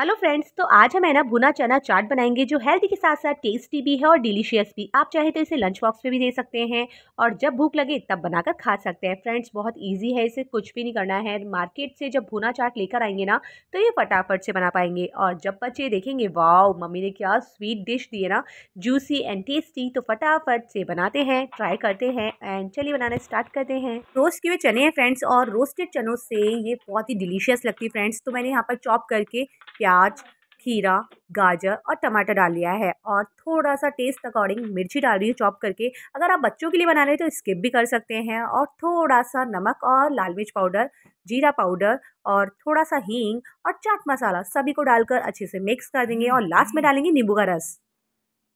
Hello friends तो आज हम है ना भुना चना चाट बनाएंगे जो हेल्दी के साथ साथ टेस्टी भी है और डिलीशियस भी आप चाहे तो इसे लंच बॉक्स में भी दे सकते हैं और जब भूख लगे तब बनाकर खा सकते हैं फ्रेंड्स बहुत इजी है इसे कुछ भी नहीं करना है मार्केट से जब भुना चाट लेकर आएंगे ना तो ये फटाफट से बना पाएंगे और जब बच्चे देखेंगे वाव मम्मी ने क्या स्वीट डिश दी है ना जूसी एंड टेस्टी तो फटाफट से बनाते हैं ट्राई करते हैं एंड चलिए बनाना स्टार्ट करते हैं रोस्ट किए हुए चने हैं फ्रेंड्स और रोस्टेड चनों से ये बहुत ही डिलीशियस लगती है फ्रेंड्स तो मैंने यहाँ पर चॉप करके प्याज खीरा गाजर और टमाटर डाल लिया है और थोड़ा सा टेस्ट अकॉर्डिंग मिर्ची डाल रही हूँ चॉप करके अगर आप बच्चों के लिए बना रहे तो स्किप भी कर सकते हैं और थोड़ा सा नमक और लाल मिर्च पाउडर जीरा पाउडर और थोड़ा सा हींग और चाट मसाला सभी को डालकर अच्छे से मिक्स कर देंगे और लास्ट में हम्म। डालेंगे नींबू का रस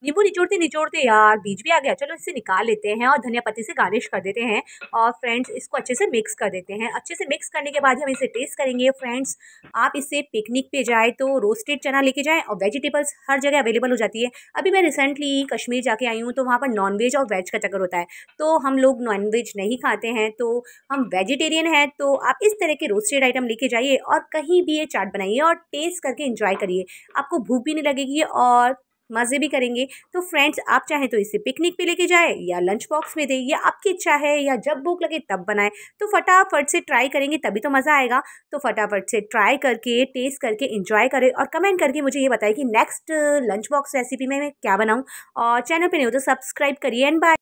नींबू निचोड़ते निचोड़ते यार बीज भी आ गया चलो इसे निकाल लेते हैं और धनिया पत्ती से गार्निश कर देते हैं और फ्रेंड्स इसको अच्छे से मिक्स कर देते हैं अच्छे से मिक्स करने के बाद हम इसे टेस्ट करेंगे फ्रेंड्स आप इसे पिकनिक पे जाए तो रोस्टेड चना लेके जाएँ और वेजिटेबल्स हर जगह अवेलेबल हो जाती है अभी मैं रिसेंटली कश्मीर जाके आई हूँ तो वहाँ पर नॉन और वेज का चक्कर होता है तो हम लोग नॉन नहीं खाते हैं तो हम वेजिटेरियन हैं तो आप इस तरह के रोस्टेड आइटम लेके जाइए और कहीं भी ये चाट बनाइए और टेस्ट करके इंजॉय करिए आपको भूख भी नहीं लगेगी और मज़े भी करेंगे तो फ्रेंड्स आप चाहे तो इसे पिकनिक पे लेके जाए या लंच बॉक्स में दे या आपकी इच्छा है या जब भूख लगे तब बनाए तो फटाफट से ट्राई करेंगे तभी तो मज़ा आएगा तो फटाफट से ट्राई करके टेस्ट करके इंजॉय करें और कमेंट करके मुझे ये बताएं कि नेक्स्ट लंच बॉक्स रेसिपी में मैं क्या बनाऊँ और चैनल पर नहीं हो तो सब्सक्राइब करिए एंड बाय